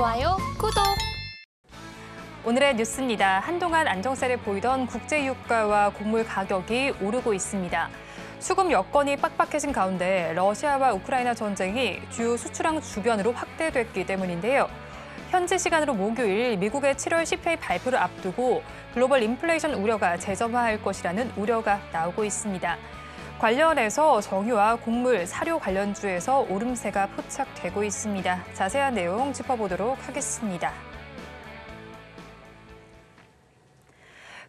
좋아요, 구독! 오늘의 뉴스입니다. 한동안 안정세를 보이던 국제유가와 곡물 가격이 오르고 있습니다. 수급 여건이 빡빡해진 가운데 러시아와 우크라이나 전쟁이 주요 수출항 주변으로 확대됐기 때문인데요. 현지 시간으로 목요일 미국의 7월 CPI 발표를 앞두고 글로벌 인플레이션 우려가 재점화할 것이라는 우려가 나오고 있습니다. 관련해서 정유와 곡물, 사료 관련주에서 오름세가 포착되고 있습니다. 자세한 내용 짚어보도록 하겠습니다.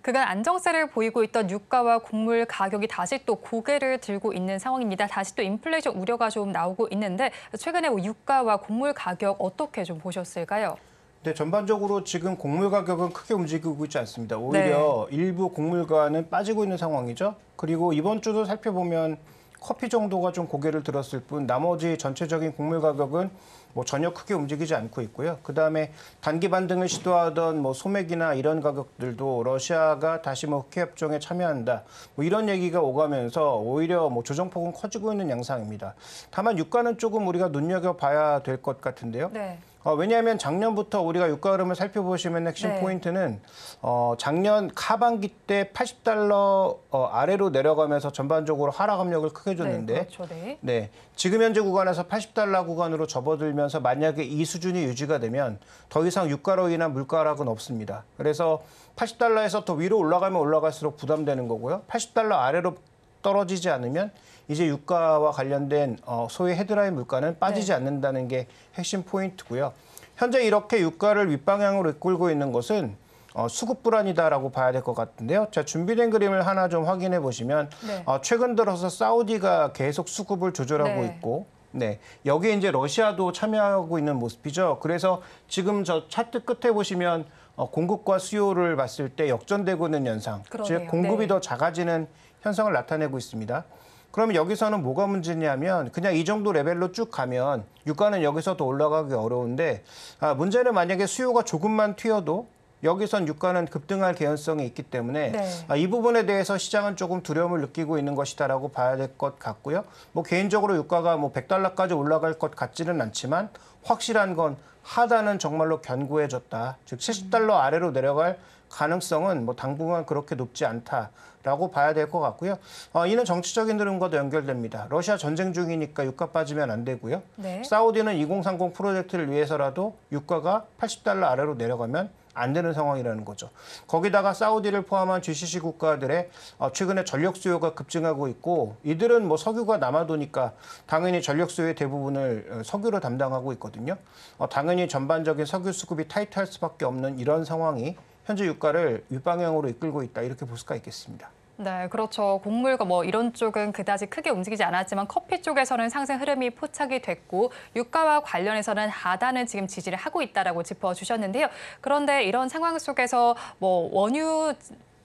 그간 안정세를 보이고 있던 유가와 곡물 가격이 다시 또 고개를 들고 있는 상황입니다. 다시 또 인플레이션 우려가 좀 나오고 있는데 최근에 유가와 곡물 가격 어떻게 좀 보셨을까요? 근데 네, 전반적으로 지금 곡물 가격은 크게 움직이고 있지 않습니다. 오히려 네. 일부 곡물가는 빠지고 있는 상황이죠. 그리고 이번 주도 살펴보면 커피 정도가 좀 고개를 들었을 뿐 나머지 전체적인 곡물 가격은 뭐 전혀 크게 움직이지 않고 있고요. 그다음에 단기 반등을 시도하던 뭐 소맥이나 이런 가격들도 러시아가 다시 뭐 흑해 협정에 참여한다. 뭐 이런 얘기가 오가면서 오히려 뭐 조정폭은 커지고 있는 양상입니다. 다만 유가는 조금 우리가 눈여겨 봐야 될 것 같은데요. 네. 어, 왜냐하면 작년부터 우리가 유가 흐름을 살펴보시면 핵심 네. 포인트는 어, 작년 하반기 때 80달러 어, 아래로 내려가면서 전반적으로 하락 압력을 크게 줬는데 네, 그렇죠. 네. 네, 지금 현재 구간에서 80달러 구간으로 접어들면서 만약에 이 수준이 유지가 되면 더 이상 유가로 인한 물가 락은 없습니다. 그래서 80달러에서 더 위로 올라가면 올라갈수록 부담되는 거고요. 80달러 아래로 떨어지지 않으면 이제 유가와 관련된 어, 소위 헤드라인 물가는 빠지지 네. 않는다는 게 핵심 포인트고요. 현재 이렇게 유가를 윗방향으로 이끌고 있는 것은 어, 수급 불안이다라고 봐야 될 것 같은데요. 자 준비된 그림을 하나 좀 확인해 보시면 네. 어, 최근 들어서 사우디가 계속 수급을 조절하고 네. 있고 네. 여기에 이제 러시아도 참여하고 있는 모습이죠. 그래서 지금 저 차트 끝에 보시면 어, 공급과 수요를 봤을 때 역전되고 있는 현상. 그러네요. 즉 공급이 네. 더 작아지는 현상을 나타내고 있습니다. 그러면 여기서는 뭐가 문제냐면 그냥 이 정도 레벨로 쭉 가면 유가는 여기서 더 올라가기 어려운데 아, 문제는 만약에 수요가 조금만 튀어도 여기선 유가는 급등할 개연성이 있기 때문에 네. 아, 이 부분에 대해서 시장은 조금 두려움을 느끼고 있는 것이다라고 봐야 될 것 같고요. 뭐 개인적으로 유가가 뭐 100달러까지 올라갈 것 같지는 않지만 확실한 건 하단은 정말로 견고해졌다. 즉 70달러 음. 아래로 내려갈 가능성은 뭐 당분간 그렇게 높지 않다라고 봐야 될 것 같고요. 어, 이는 정치적인 흐름과도 연결됩니다. 러시아 전쟁 중이니까 유가 빠지면 안 되고요. 네. 사우디는 2030 프로젝트를 위해서라도 유가가 80달러 아래로 내려가면 안 되는 상황이라는 거죠. 거기다가 사우디를 포함한 GCC 국가들의 어, 최근에 전력 수요가 급증하고 있고 이들은 뭐 석유가 남아도니까 당연히 전력 수요의 대부분을 어, 석유로 담당하고 있거든요. 어, 당연히 전반적인 석유 수급이 타이트할 수밖에 없는 이런 상황이 현재 유가를 윗방향으로 이끌고 있다 이렇게 볼 수가 있겠습니다. 네, 그렇죠. 곡물과 뭐 이런 쪽은 그다지 크게 움직이지 않았지만 커피 쪽에서는 상승 흐름이 포착이 됐고 유가와 관련해서는 하단은 지금 지지를 하고 있다라고 짚어 주셨는데요. 그런데 이런 상황 속에서 뭐 원유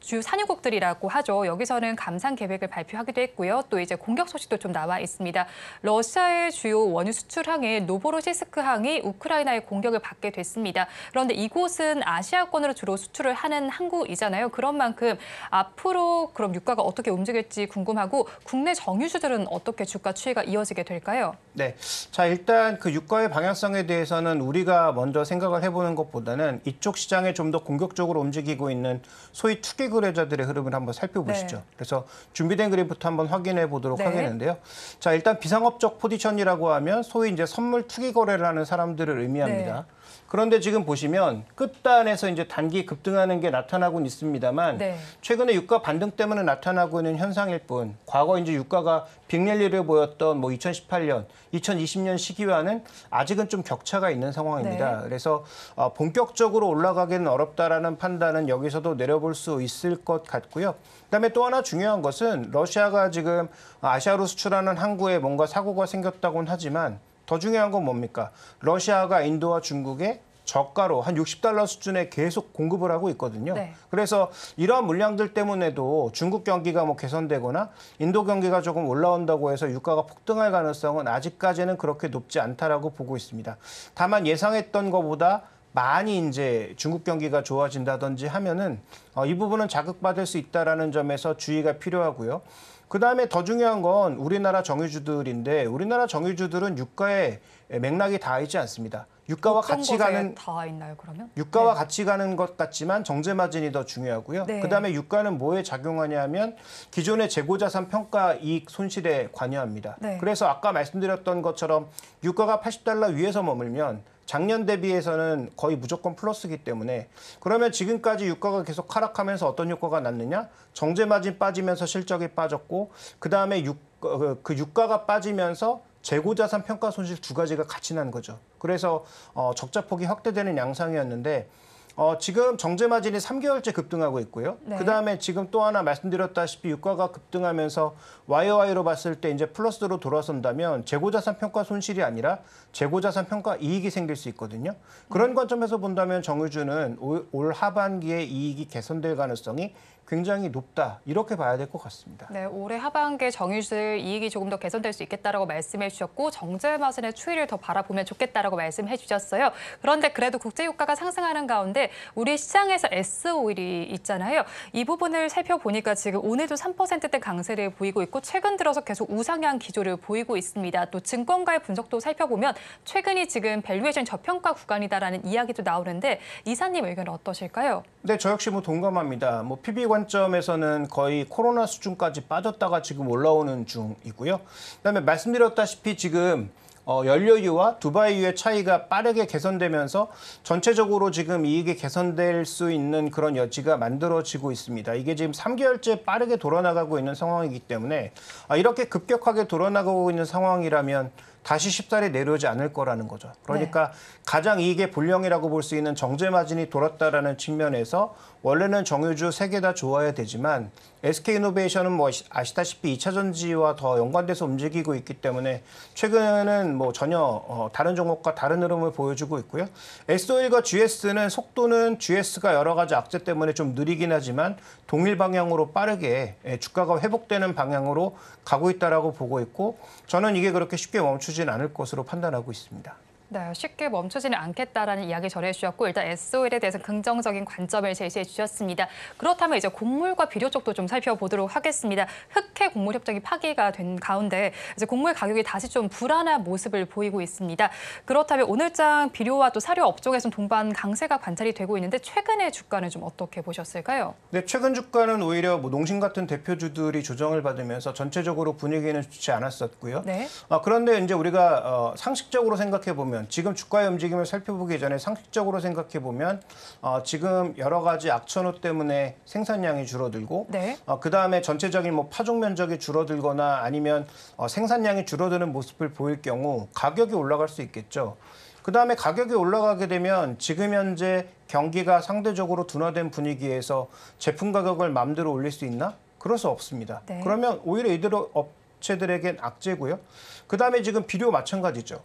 주요 산유국들이라고 하죠. 여기서는 감상 계획을 발표하기도 했고요. 또 이제 공격 소식도 좀 나와 있습니다. 러시아의 주요 원유 수출항에 노보로시스크항이 우크라이나의 공격을 받게 됐습니다. 그런데 이곳은 아시아권으로 주로 수출을 하는 항구이잖아요. 그런 만큼 앞으로 그럼 유가가 어떻게 움직일지 궁금하고 국내 정유주들은 어떻게 주가 추이가 이어지게 될까요? 네. 자, 일단 그 유가의 방향성에 대해서는 우리가 먼저 생각을 해보는 것보다는 이쪽 시장에 좀 더 공격적으로 움직이고 있는 소위 투기 피부레저들의 흐름을 한번 살펴보시죠. 네. 그래서 준비된 그림부터 한번 확인해 보도록 네. 하겠는데요. 자, 일단 비상업적 포지션이라고 하면 소위 이제 선물 투기 거래를 하는 사람들을 의미합니다. 네. 그런데 지금 보시면 끝단에서 이제 단기 급등하는 게나타나고 있습니다만 네. 최근에 유가 반등 때문에 나타나고 있는 현상일 뿐 과거 이제 유가가 빅랠리를 보였던 뭐 2018년, 2020년 시기와는 아직은 좀 격차가 있는 상황입니다. 네. 그래서 어, 본격적으로 올라가기는 어렵다라는 판단은 여기서도 내려볼 수 있을 것 같고요. 그다음에 또 하나 중요한 것은 러시아가 지금 아시아로 수출하는 항구에 뭔가 사고가 생겼다고는 하지만 더 중요한 건 뭡니까? 러시아가 인도와 중국에 저가로 한 60달러 수준에 계속 공급을 하고 있거든요. 네. 그래서 이러한 물량들 때문에도 중국 경기가 뭐 개선되거나 인도 경기가 조금 올라온다고 해서 유가가 폭등할 가능성은 아직까지는 그렇게 높지 않다라고 보고 있습니다. 다만 예상했던 것보다 많이 이제 중국 경기가 좋아진다든지 하면은 어, 이 부분은 자극받을 수 있다라는 점에서 주의가 필요하고요. 그 다음에 더 중요한 건 우리나라 정유주들인데 우리나라 정유주들은 유가에 맥락이 닿아 있지 않습니다. 유가와 같이 가는 다 있나요 그러면? 유가와 네. 같이 가는 것 같지만 정제 마진이 더 중요하고요. 네. 그다음에 유가는 뭐에 작용하냐면 기존의 재고 자산 평가 이익 손실에 관여합니다. 네. 그래서 아까 말씀드렸던 것처럼 유가가 80달러 위에서 머물면 작년 대비해서는 거의 무조건 플러스기 때문에 그러면 지금까지 유가가 계속 하락하면서 어떤 효과가 났느냐? 정제 마진 빠지면서 실적이 빠졌고 그다음에 유, 어, 그, 그 유가가 빠지면서 재고자산 평가 손실 두 가지가 같이 난 거죠. 그래서 어, 적자폭이 확대되는 양상이었는데 어, 지금 정제 마진이 3개월째 급등하고 있고요. 네. 그다음에 지금 또 하나 말씀드렸다시피 유가가 급등하면서 YOY로 봤을 때 이제 플러스로 돌아선다면 재고자산 평가 손실이 아니라 재고자산 평가 이익이 생길 수 있거든요. 그런 네. 관점에서 본다면 정유주는 올, 올 하반기에 이익이 개선될 가능성이 굉장히 높다 이렇게 봐야 될 것 같습니다. 네, 올해 하반기에 정유실 이익이 조금 더 개선될 수 있겠다라고 말씀해 주셨고 정제마진의 추이를 더 바라보면 좋겠다라고 말씀해 주셨어요. 그런데 그래도 국제유가가 상승하는 가운데 우리 시장에서 S오일이 있잖아요. 이 부분을 살펴보니까 지금 오늘도 3%대 강세를 보이고 있고 최근 들어서 계속 우상향 기조를 보이고 있습니다. 또 증권가의 분석도 살펴보면 최근이 지금 밸류에이션 저평가 구간이다라는 이야기도 나오는데 이사님 의견은 어떠실까요? 네, 저 역시 뭐 동감합니다. 뭐 PB 관점에서는 거의 코로나 수준까지 빠졌다가 지금 올라오는 중이고요. 그다음에 말씀드렸다시피 지금 어, 연료유와 두바이유의 차이가 빠르게 개선되면서 전체적으로 지금 이익이 개선될 수 있는 그런 여지가 만들어지고 있습니다. 이게 지금 3개월째 빠르게 돌아나가고 있는 상황이기 때문에 아, 이렇게 급격하게 돌아나가고 있는 상황이라면 다시 쉽달리 내려오지 않을 거라는 거죠. 네. 그러니까 네. 가장 이익의 본령이라고 볼 수 있는 정제 마진이 돌았다라는 측면에서 원래는 정유주 세 개 다 좋아야 되지만 SK이노베이션은 뭐 아시다시피 2차 전지와 더 연관돼서 움직이고 있기 때문에 최근에는 뭐 전혀 어 다른 종목과 다른 흐름을 보여주고 있고요. S1과 GS는 속도는 GS가 여러 가지 악재 때문에 좀 느리긴 하지만 동일 방향으로 빠르게 예, 주가가 회복되는 방향으로 가고 있다라 보고 있고 저는 이게 그렇게 쉽게 멈추진 않을 것으로 판단하고 있습니다. 네, 쉽게 멈추지는 않겠다라는 이야기 전해 주셨고 일단 SOL에 대해서 긍정적인 관점을 제시해 주셨습니다. 그렇다면 이제 곡물과 비료 쪽도 좀 살펴보도록 하겠습니다. 흑해 곡물 협정이 파기가 된 가운데 이제 곡물 가격이 다시 좀 불안한 모습을 보이고 있습니다. 그렇다면 오늘장 비료와 또 사료 업종에선 동반 강세가 관찰이 되고 있는데 최근의 주가는 좀 어떻게 보셨을까요? 네, 최근 주가는 오히려 뭐 농심 같은 대표주들이 조정을 받으면서 전체적으로 분위기는 좋지 않았었고요. 네. 아, 그런데 이제 우리가 어, 상식적으로 생각해 보면 보면 지금 주가의 움직임을 살펴보기 전에 상식적으로 생각해 보면 어, 지금 여러 가지 악천후 때문에 생산량이 줄어들고 네. 어, 그 다음에 전체적인 뭐 파종 면적이 줄어들거나 아니면 어, 생산량이 줄어드는 모습을 보일 경우 가격이 올라갈 수 있겠죠. 그 다음에 가격이 올라가게 되면 지금 현재 경기가 상대적으로 둔화된 분위기에서 제품 가격을 마음대로 올릴 수 있나? 그럴 수 없습니다. 네. 그러면 오히려 이대로 업체들에겐 악재고요. 그 다음에 지금 비료 마찬가지죠.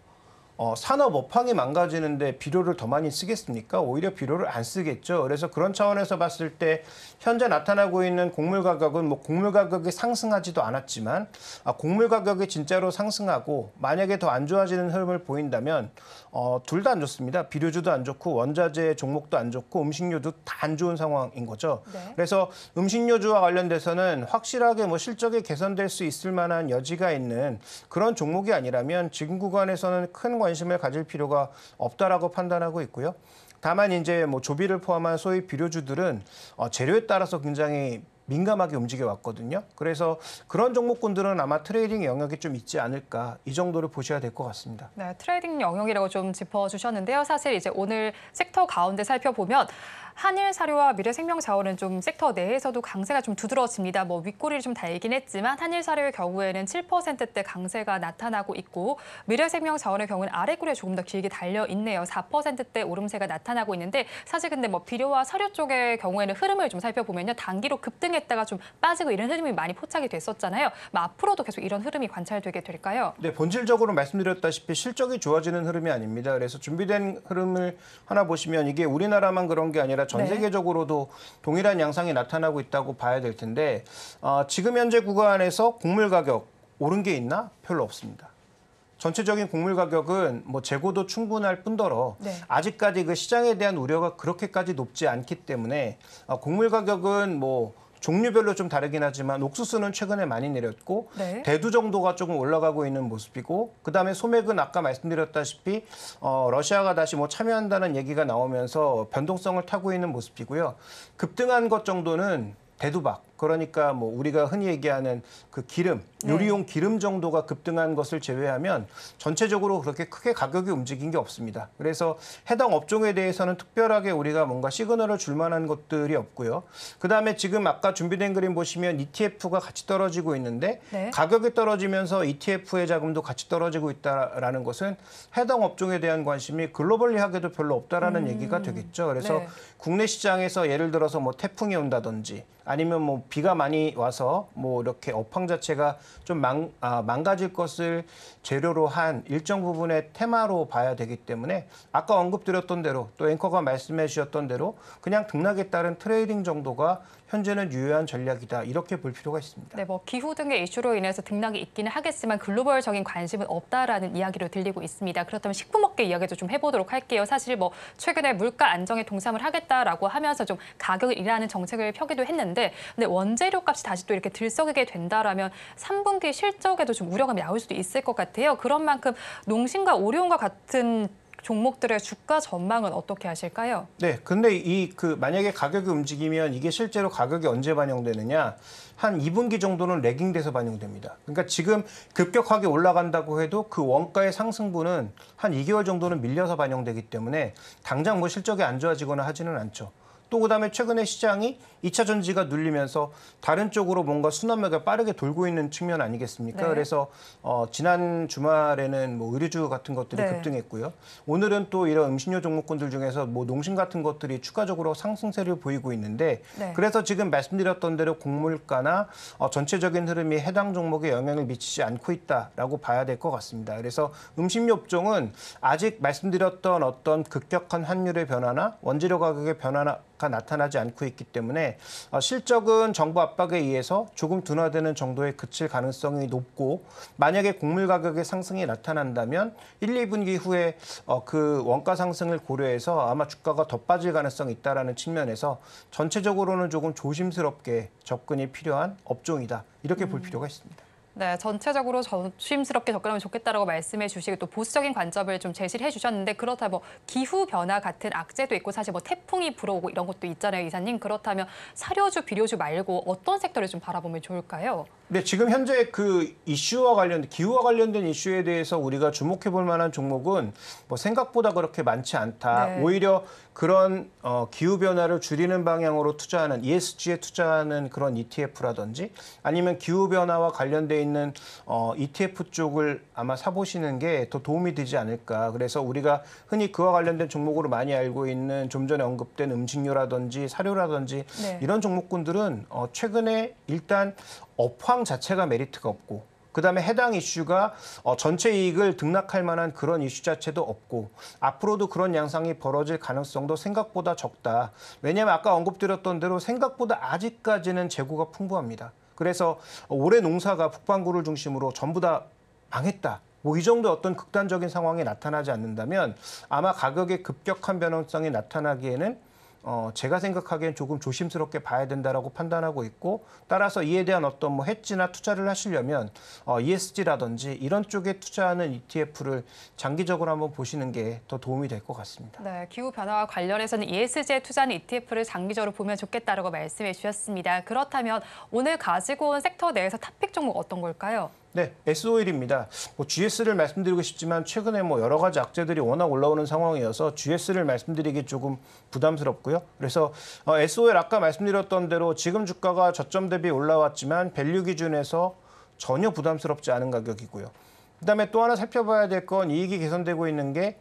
어, 산업 업황이 망가지는데 비료를 더 많이 쓰겠습니까? 오히려 비료를 안 쓰겠죠. 그래서 그런 차원에서 봤을 때 현재 나타나고 있는 곡물 가격은 뭐 곡물 가격이 상승하지도 않았지만 아, 곡물 가격이 진짜로 상승하고 만약에 더 안 좋아지는 흐름을 보인다면 어, 둘 다 안 좋습니다. 비료주도 안 좋고 원자재 종목도 안 좋고 음식료도 다 안 좋은 상황인 거죠. 네. 그래서 음식료주와 관련돼서는 확실하게 뭐 실적이 개선될 수 있을 만한 여지가 있는 그런 종목이 아니라면 지금 구간에서는 큰 관심을 가질 필요가 없다라고 판단하고 있고요. 다만 이제 뭐 조비를 포함한 소위 비료주들은 어, 재료에 따라서 굉장히 민감하게 움직여 왔거든요. 그래서 그런 종목군들은 아마 트레이딩 영역이 좀 있지 않을까 이 정도를 보셔야 될 것 같습니다. 네, 트레이딩 영역이라고 좀 짚어주셨는데요. 사실 이제 오늘 섹터 가운데 살펴보면 한일 사료와 미래생명자원은 좀 섹터 내에서도 강세가 좀 두드러집니다. 뭐 윗꼬리를 좀 달긴 했지만 한일 사료의 경우에는 7%대 강세가 나타나고 있고 미래생명자원의 경우는 아래꼬리에 조금 더 길게 달려 있네요. 4%대 오름세가 나타나고 있는데 사실 근데 뭐 비료와 사료 쪽의 경우에는 흐름을 좀 살펴보면요. 단기로 급등했다가 좀 빠지고 이런 흐름이 많이 포착이 됐었잖아요. 뭐 앞으로도 계속 이런 흐름이 관찰되게 될까요? 네, 본질적으로 말씀드렸다시피 실적이 좋아지는 흐름이 아닙니다. 그래서 준비된 흐름을 하나 보시면 이게 우리나라만 그런 게 아니라 아니라 전 네. 세계적으로도 동일한 양상이 나타나고 있다고 봐야 될 텐데 어, 지금 현재 구간에서 곡물 가격 오른 게 있나? 별로 없습니다. 전체적인 곡물 가격은 뭐 재고도 충분할 뿐더러 네. 아직까지 그 시장에 대한 우려가 그렇게까지 높지 않기 때문에 어, 곡물 가격은 뭐 종류별로 좀 다르긴 하지만 옥수수는 최근에 많이 내렸고 네. 대두 정도가 조금 올라가고 있는 모습이고 그다음에 소맥은 아까 말씀드렸다시피 어, 러시아가 다시 뭐 참여한다는 얘기가 나오면서 변동성을 타고 있는 모습이고요. 급등한 것 정도는 대두박 그러니까 뭐 우리가 흔히 얘기하는 그 기름, 네. 요리용 기름 정도가 급등한 것을 제외하면 전체적으로 그렇게 크게 가격이 움직인 게 없습니다. 그래서 해당 업종에 대해서는 특별하게 우리가 뭔가 시그널을 줄 만한 것들이 없고요. 그다음에 지금 아까 준비된 그림 보시면 ETF가 같이 떨어지고 있는데 네. 가격이 떨어지면서 ETF의 자금도 같이 떨어지고 있다라는 것은 해당 업종에 대한 관심이 글로벌리하게도 별로 없다라는 음. 얘기가 되겠죠. 그래서 네. 국내 시장에서 예를 들어서 뭐 태풍이 온다든지 아니면 뭐 비가 많이 와서 뭐 이렇게 업황 자체가 좀 망, 아, 망가질 것을 재료로 한 일정 부분의 테마로 봐야 되기 때문에 아까 언급드렸던 대로 또 앵커가 말씀해 주셨던 대로 그냥 등락에 따른 트레이딩 정도가 현재는 유효한 전략이다 이렇게 볼 필요가 있습니다. 네, 뭐 기후 등의 이슈로 인해서 등락이 있기는 하겠지만 글로벌적인 관심은 없다라는 이야기로 들리고 있습니다. 그렇다면 식품업계 이야기도 좀 해보도록 할게요. 사실 뭐 최근에 물가 안정에 동참을 하겠다라고 하면서 좀 가격을 인하는 정책을 펴기도 했는데 근데 원재료 값이 다시 또 이렇게 들썩이게 된다라면 3분기 실적에도 좀 우려감이 나올 수도 있을 것 같아요. 그런 만큼 농심과 오리온과 같은 종목들의 주가 전망은 어떻게 하실까요? 네, 근데 이 그 만약에 가격이 움직이면 이게 실제로 가격이 언제 반영되느냐? 한 2분기 정도는 레깅돼서 반영됩니다. 그러니까 지금 급격하게 올라간다고 해도 그 원가의 상승분은 한 2개월 정도는 밀려서 반영되기 때문에 당장 뭐 실적이 안 좋아지거나 하지는 않죠. 또 그다음에 최근에 시장이 2차 전지가 눌리면서 다른 쪽으로 뭔가 순환매가 빠르게 돌고 있는 측면 아니겠습니까? 네. 그래서 어, 지난 주말에는 뭐 의류주 같은 것들이 네. 급등했고요. 오늘은 또 이런 음식료 종목군들 중에서 뭐 농심 같은 것들이 추가적으로 상승세를 보이고 있는데 네. 그래서 지금 말씀드렸던 대로 곡물가나 어, 전체적인 흐름이 해당 종목에 영향을 미치지 않고 있다라고 봐야 될 것 같습니다. 그래서 음식료 업종은 아직 말씀드렸던 어떤 급격한 환율의 변화나 원재료 가격의 변화나 가 나타나지 않고 있기 때문에 어, 실적은 정부 압박에 의해서 조금 둔화되는 정도에 그칠 가능성이 높고 만약에 곡물 가격의 상승이 나타난다면 1, 2분기 후에 어, 그 원가 상승을 고려해서 아마 주가가 더 빠질 가능성이 있다라는 측면에서 전체적으로는 조금 조심스럽게 접근이 필요한 업종이다 이렇게 볼 음. 필요가 있습니다. 네, 전체적으로 조심스럽게 접근하면 좋겠다라고 말씀해 주시고 또 보수적인 관점을 좀 제시를 해 주셨는데 그렇다 뭐 기후 변화 같은 악재도 있고 사실 뭐 태풍이 불어오고 이런 것도 있잖아요, 이사님. 그렇다면 사료주, 비료주 말고 어떤 섹터를 좀 바라보면 좋을까요? 네, 지금 현재 그 이슈와 관련 기후와 관련된 이슈에 대해서 우리가 주목해 볼 만한 종목은 뭐 생각보다 그렇게 많지 않다. 네. 오히려 그런 어, 기후 변화를 줄이는 방향으로 투자하는 ESG에 투자하는 그런 ETF라든지 아니면 기후 변화와 관련돼 있는 어, ETF 쪽을 아마 사보시는 게 더 도움이 되지 않을까. 그래서 우리가 흔히 그와 관련된 종목으로 많이 알고 있는 좀 전에 언급된 음식료라든지 사료라든지 네. 이런 종목군들은 어, 최근에 일단 업황 자체가 메리트가 없고 그다음에 해당 이슈가 어, 전체 이익을 등락할 만한 그런 이슈 자체도 없고 앞으로도 그런 양상이 벌어질 가능성도 생각보다 적다. 왜냐하면 아까 언급드렸던 대로 생각보다 아직까지는 재고가 풍부합니다. 그래서 올해 농사가 북반구를 중심으로 전부 다 망했다. 뭐 이 정도 어떤 극단적인 상황이 나타나지 않는다면 아마 가격의 급격한 변동성이 나타나기에는 어, 제가 생각하기엔 조금 조심스럽게 봐야 된다라고 판단하고 있고 따라서 이에 대한 어떤 뭐 해지나 투자를 하시려면 어, ESG라든지 이런 쪽에 투자하는 ETF를 장기적으로 한번 보시는 게 더 도움이 될 것 같습니다. 네, 기후 변화와 관련해서는 ESG에 투자하는 ETF를 장기적으로 보면 좋겠다라고 말씀해 주셨습니다. 그렇다면 오늘 가지고 온 섹터 내에서 탑픽 종목 어떤 걸까요? 네, S-오일입니다. 뭐 GS를 말씀드리고 싶지만 최근에 뭐 여러 가지 악재들이 워낙 올라오는 상황이어서 GS를 말씀드리기 조금 부담스럽고요. 그래서 어, S-오일 아까 말씀드렸던 대로 지금 주가가 저점 대비 올라왔지만 밸류 기준에서 전혀 부담스럽지 않은 가격이고요. 그다음에 또 하나 살펴봐야 될 건 이익이 개선되고 있는 게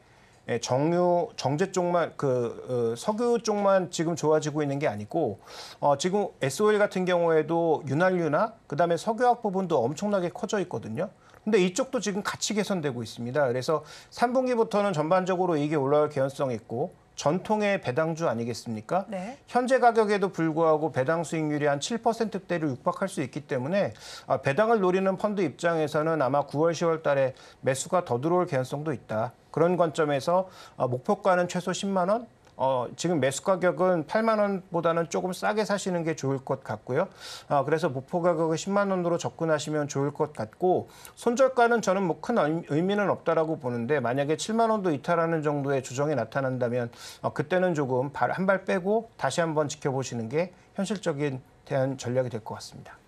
예, 정유 정제 쪽만 그 어, 석유 쪽만 지금 좋아지고 있는 게 아니고 어, 지금 SOL 같은 경우에도 윤활유나 그다음에 석유학 부분도 엄청나게 커져 있거든요. 근데 이쪽도 지금 같이 개선되고 있습니다. 그래서 3분기부터는 전반적으로 이게 올라올 개연성이 있고 전통의 배당주 아니겠습니까? 네. 현재 가격에도 불구하고 배당 수익률이 한 7%대를 육박할 수 있기 때문에 아, 배당을 노리는 펀드 입장에서는 아마 9월, 10월 달에 매수가 더 들어올 개연성도 있다. 그런 관점에서 어, 목표가는 최소 10만 원, 어, 지금 매수 가격은 8만 원보다는 조금 싸게 사시는 게 좋을 것 같고요. 어, 그래서 목표 가격을 10만 원으로 접근하시면 좋을 것 같고 손절가는 저는 뭐 큰 의미는 없다라고 보는데 만약에 7만 원도 이탈하는 정도의 조정이 나타난다면 어, 그때는 조금 한 발 빼고 다시 한번 지켜보시는 게 현실적인 대한 전략이 될 것 같습니다.